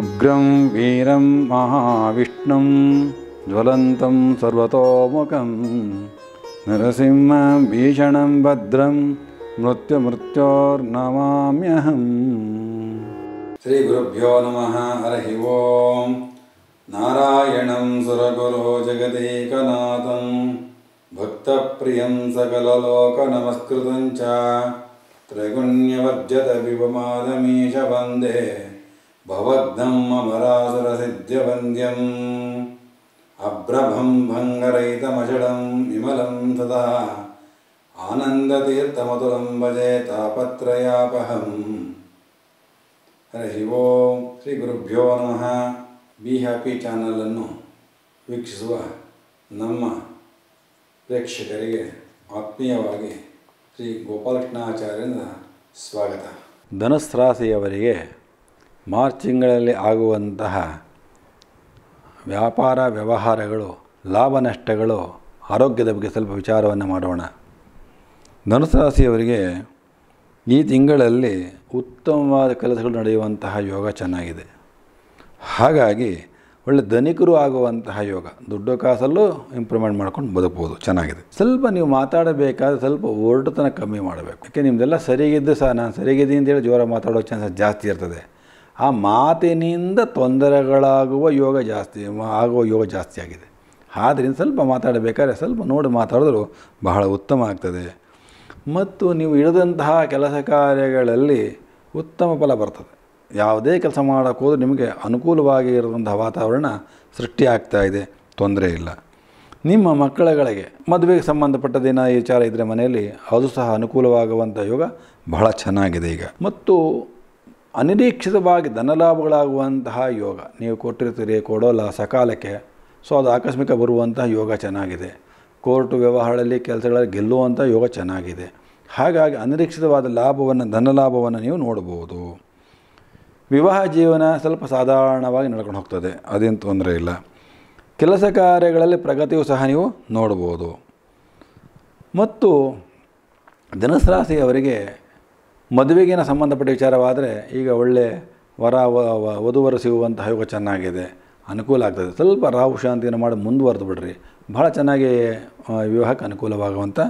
उग्रं वीरं महाविष्णुं ज्वलन्तं सर्वतोमुखं नरसिंहभीषणं भद्रं मृत्युमृत्योर्नमाम्यहम् श्रीगुरुभ्यो नमः हरिः ओं नारायणं जगदेकनाथं भक्तप्रियं सकललोकनमस्कृतं च त्रैगुण्यवर्जत विपमादमीश वन्दे भवद्दं ಅಬ್ರಭಂ अभ्रभं ವಿಮಲಂ ವಿಮಲಂ तदा आनन्दतीर्थमतुलं भजे तापत्रयापहम् ಹರಿ ಶ್ರೀ ಗುರುಭ್ಯೋ ನಮಃ ಬಿ ಹ್ಯಾಪಿ ಚಾನಲನ್ನು ವೀಕ್ಷಿಸುವ ನಮ್ಮ ಪ್ರೇಕ್ಷಕರಿಗೆ ಆತ್ಮೀಯವಾಗಿ ಶ್ರೀ ಗೋಪಾಲಕೃಷ್ಣಾಚಾರ್ಯರಿಂದ ಸ್ವಾಗತ ಧನಸ್ರಾಸೆಯವರಿಗೆ ಮಾರ್ಚ್ ತಿಂಗಳಲ್ಲಿ ಆಗುವಂತಹ ವ್ಯಾಪಾರ ವ್ಯವಹಾರಗಳು ಲಾಭ ನಷ್ಟಗಳು ಆರೋಗ್ಯದ ಬಗ್ಗೆ ಸ್ವಲ್ಪ ವಿಚಾರವನ್ನು ಮಾಡೋಣ ಧನುಸು ರಾಶಿಯವರಿಗೆ ಈ ತಿಂಗಳಲ್ಲಿ ಉತ್ತಮವಾದ ಕೆಲಸಗಳು ನಡೆಯುವಂತಹ ಯೋಗ ಚೆನ್ನಾಗಿದೆ ಹಾಗಾಗಿ ಒಳ್ಳೆ ಧನಿಕರು ಆಗುವಂತಹ ಯೋಗ ದುಡ್ಡು ಕಾಸಲ್ಲೂ ಇಂಪ್ರೂವ್ಮೆಂಟ್ ಮಾಡ್ಕೊಂಡು ಬದುಕ್ಬೋದು ಚೆನ್ನಾಗಿದೆ ಸ್ವಲ್ಪ ನೀವು ಮಾತಾಡಬೇಕಾದ್ರೆ ಸ್ವಲ್ಪ ಒರಟುತನ ಕಮ್ಮಿ ಮಾಡಬೇಕು ಯಾಕೆ ನಿಮ್ಮದೆಲ್ಲ ಸರಿಗಿದ್ದು ಸಹ ನಾನು ಸರಿಗಿದ್ದೀನಿ ಅಂತೇಳಿ ಜೋರ ಮಾತಾಡೋ ಚಾನ್ಸಸ್ ಜಾಸ್ತಿ ಇರ್ತದೆ ಆ ಮಾತಿನಿಂದ ತೊಂದರೆಗಳಾಗುವ ಯೋಗ ಜಾಸ್ತಿ ಆಗುವ ಯೋಗ ಜಾಸ್ತಿ ಆಗಿದೆ ಆದ್ದರಿಂದ ಸ್ವಲ್ಪ ಮಾತಾಡಬೇಕಾದ್ರೆ ಸ್ವಲ್ಪ ನೋಡಿ ಮಾತಾಡಿದ್ರು ಬಹಳ ಉತ್ತಮ ಆಗ್ತದೆ ಮತ್ತು ನೀವು ಇಳಿದಂತಹ ಕೆಲಸ ಕಾರ್ಯಗಳಲ್ಲಿ ಉತ್ತಮ ಫಲ ಬರ್ತದೆ ಯಾವುದೇ ಕೆಲಸ ಮಾಡೋಕ್ಕೋದ್ರೂ ನಿಮಗೆ ಅನುಕೂಲವಾಗಿ ಇರುವಂತಹ ವಾತಾವರಣ ಸೃಷ್ಟಿಯಾಗ್ತಾ ಇದೆ ತೊಂದರೆ ಇಲ್ಲ ನಿಮ್ಮ ಮಕ್ಕಳಗಳಿಗೆ ಮದುವೆಗೆ ಸಂಬಂಧಪಟ್ಟದೇನ ವಿಚಾರ ಇದ್ದರೆ ಮನೆಯಲ್ಲಿ ಅದು ಸಹ ಅನುಕೂಲವಾಗುವಂಥ ಯೋಗ ಬಹಳ ಚೆನ್ನಾಗಿದೆ ಈಗ ಮತ್ತು ಅನಿರೀಕ್ಷಿತವಾಗಿ ಧನಲಾಭಗಳಾಗುವಂತಹ ಯೋಗ ನೀವು ಕೊಟ್ಟಿರ್ತೀರಿ ಕೊಡೋಲ್ಲ ಸಕಾಲಕ್ಕೆ ಸೊ ಅದು ಆಕಸ್ಮಿಕ ಬರುವಂತಹ ಯೋಗ ಚೆನ್ನಾಗಿದೆ ಕೋರ್ಟ್ ವ್ಯವಹಾರದಲ್ಲಿ ಕೆಲಸಗಳಲ್ಲಿ ಗೆಲ್ಲುವಂಥ ಯೋಗ ಚೆನ್ನಾಗಿದೆ ಹಾಗಾಗಿ ಅನಿರೀಕ್ಷಿತವಾದ ಲಾಭವನ್ನು ಧನಲಾಭವನ್ನು ನೀವು ನೋಡಬಹುದು ವಿವಾಹ ಜೀವನ ಸ್ವಲ್ಪ ಸಾಧಾರಣವಾಗಿ ನಡ್ಕೊಂಡು ಹೋಗ್ತದೆ ಅದೇನು ತೊಂದರೆ ಇಲ್ಲ ಕೆಲಸ ಕಾರ್ಯಗಳಲ್ಲಿ ಪ್ರಗತಿಯು ಸಹ ನೀವು ನೋಡ್ಬೋದು ಮತ್ತು ಧನಸ್ರಾಸಿಯವರಿಗೆ ಮದುವೆಗೇನ ಸಂಬಂಧಪಟ್ಟ ವಿಚಾರವಾದರೆ ಈಗ ಒಳ್ಳೆ ವರ ವಧುವರ ಸಿಗುವಂತಹ ಯೋಗ ಚೆನ್ನಾಗಿದೆ ಅನುಕೂಲ ಆಗ್ತದೆ ಸ್ವಲ್ಪ ರಾಹು ಶಾಂತಿಯನ್ನು ಮಾಡಿ ಮುಂದುವರೆದು ಬಿಡ್ರಿ ಭಾಳ ಚೆನ್ನಾಗಿ ವಿವಾಹಕ್ಕೆ ಅನುಕೂಲವಾಗುವಂಥ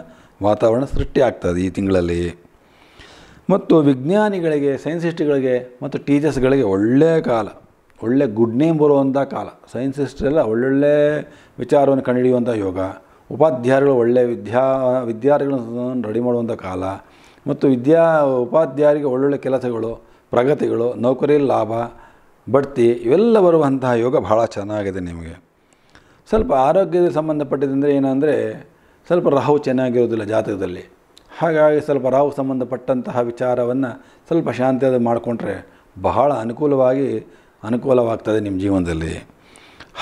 ವಾತಾವರಣ ಸೃಷ್ಟಿ ಆಗ್ತದೆ ಈ ತಿಂಗಳಲ್ಲಿ ಮತ್ತು ವಿಜ್ಞಾನಿಗಳಿಗೆ ಸೈನ್ಸಿಸ್ಟ್ಗಳಿಗೆ ಮತ್ತು ಟೀಚರ್ಸ್ಗಳಿಗೆ ಒಳ್ಳೆಯ ಕಾಲ ಒಳ್ಳೆ ಗುಡ್ ನೇಮ್ ಬರುವಂಥ ಕಾಲ ಸೈನ್ಸಿಸ್ಟ್ರೆಲ್ಲ ಒಳ್ಳೊಳ್ಳೆ ವಿಚಾರವನ್ನು ಕಂಡುಹಿಡಿಯುವಂಥ ಯೋಗ ಉಪಾಧ್ಯಾಯರುಗಳು ಒಳ್ಳೆಯ ವಿದ್ಯಾ ವಿದ್ಯಾರ್ಥಿಗಳನ್ನು ರೆಡಿ ಮಾಡುವಂಥ ಕಾಲ ಮತ್ತು ವಿದ್ಯಾ ಉಪಾಧ್ಯಾಯರಿಗೆ ಒಳ್ಳೊಳ್ಳೆ ಕೆಲಸಗಳು ಪ್ರಗತಿಗಳು ನೌಕರಿ ಲಾಭ ಬಡ್ತಿ ಇವೆಲ್ಲ ಬರುವಂತಹ ಯೋಗ ಭಾಳ ಚೆನ್ನಾಗಿದೆ ನಿಮಗೆ ಸ್ವಲ್ಪ ಆರೋಗ್ಯದ ಸಂಬಂಧಪಟ್ಟಿದ್ದಂದರೆ ಏನಂದರೆ ಸ್ವಲ್ಪ ರಾಹು ಚೆನ್ನಾಗಿರೋದಿಲ್ಲ ಜಾತಕದಲ್ಲಿ ಹಾಗಾಗಿ ಸ್ವಲ್ಪ ರಾಹು ಸಂಬಂಧಪಟ್ಟಂತಹ ವಿಚಾರವನ್ನು ಸ್ವಲ್ಪ ಶಾಂತಿಯಾದ ಮಾಡಿಕೊಂಡ್ರೆ ಬಹಳ ಅನುಕೂಲವಾಗಿ ಅನುಕೂಲವಾಗ್ತದೆ ನಿಮ್ಮ ಜೀವನದಲ್ಲಿ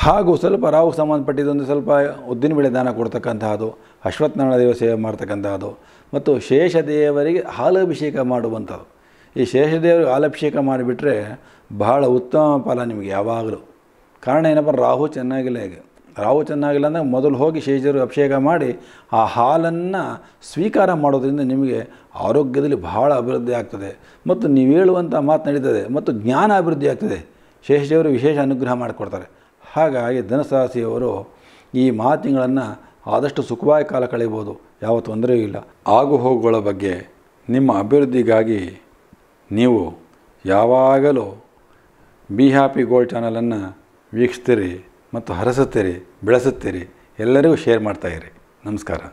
ಹಾಗೂ ಸ್ವಲ್ಪ ರಾಹು ಸಂಬಂಧಪಟ್ಟಿದ್ದೊಂದು ಸ್ವಲ್ಪ ಉದ್ದಿನ ಬೆಳೆ ದಾನ ಕೊಡ್ತಕ್ಕಂತಹದು ಅಶ್ವತ್ಥನಾರಾಯಣ ದೇವ ಸೇವೆ ಮಾಡ್ತಕ್ಕಂಥದ್ದು ಮತ್ತು ಶೇಷದೇವರಿಗೆ ಹಾಲಭಿಷೇಕ ಮಾಡುವಂಥದ್ದು ಈ ಶೇಷದೇವರಿಗೆ ಅಭಿಷೇಕ ಮಾಡಿಬಿಟ್ರೆ ಬಹಳ ಉತ್ತಮ ಫಲ ನಿಮಗೆ ಯಾವಾಗಲೂ ಕಾರಣ ಏನಪ್ಪ ರಾಹು ಚೆನ್ನಾಗಿಲ್ಲ ಈಗ ರಾಹು ಚೆನ್ನಾಗಿಲ್ಲ ಅಂದರೆ ಮೊದಲು ಹೋಗಿ ಶೇಷರು ಅಭಿಷೇಕ ಮಾಡಿ ಆ ಹಾಲನ್ನು ಸ್ವೀಕಾರ ಮಾಡೋದರಿಂದ ನಿಮಗೆ ಆರೋಗ್ಯದಲ್ಲಿ ಬಹಳ ಅಭಿವೃದ್ಧಿ ಆಗ್ತದೆ ಮತ್ತು ನೀವು ಹೇಳುವಂಥ ಮಾತು ನಡೀತದೆ ಮತ್ತು ಜ್ಞಾನ ಅಭಿವೃದ್ಧಿ ಆಗ್ತದೆ ಶೇಷದೇವರು ವಿಶೇಷ ಅನುಗ್ರಹ ಮಾಡಿಕೊಡ್ತಾರೆ ಹಾಗಾಗಿ ಧನಸಾಸಿಯವರು ಈ ಮಾತಿಗಳನ್ನು ಆದಷ್ಟು ಸುಖವಾಗಿ ಕಾಲ ಕಳೆಯಬೋದು ಯಾವ ತೊಂದರೆಯೂ ಇಲ್ಲ ಆಗು ಹೋಗುಗಳ ಬಗ್ಗೆ ನಿಮ್ಮ ಅಭಿವೃದ್ಧಿಗಾಗಿ ನೀವು ಯಾವಾಗಲೂ ಬಿ ಹ್ಯಾಪಿ ಗೋಲ್ಡ್ ಚಾನಲನ್ನು ವೀಕ್ಷಿಸ್ತೀರಿ ಮತ್ತು ಹರಸುತ್ತೀರಿ ಬೆಳೆಸುತ್ತೀರಿ ಎಲ್ಲರಿಗೂ ಶೇರ್ ಮಾಡ್ತಾಯಿರಿ ನಮಸ್ಕಾರ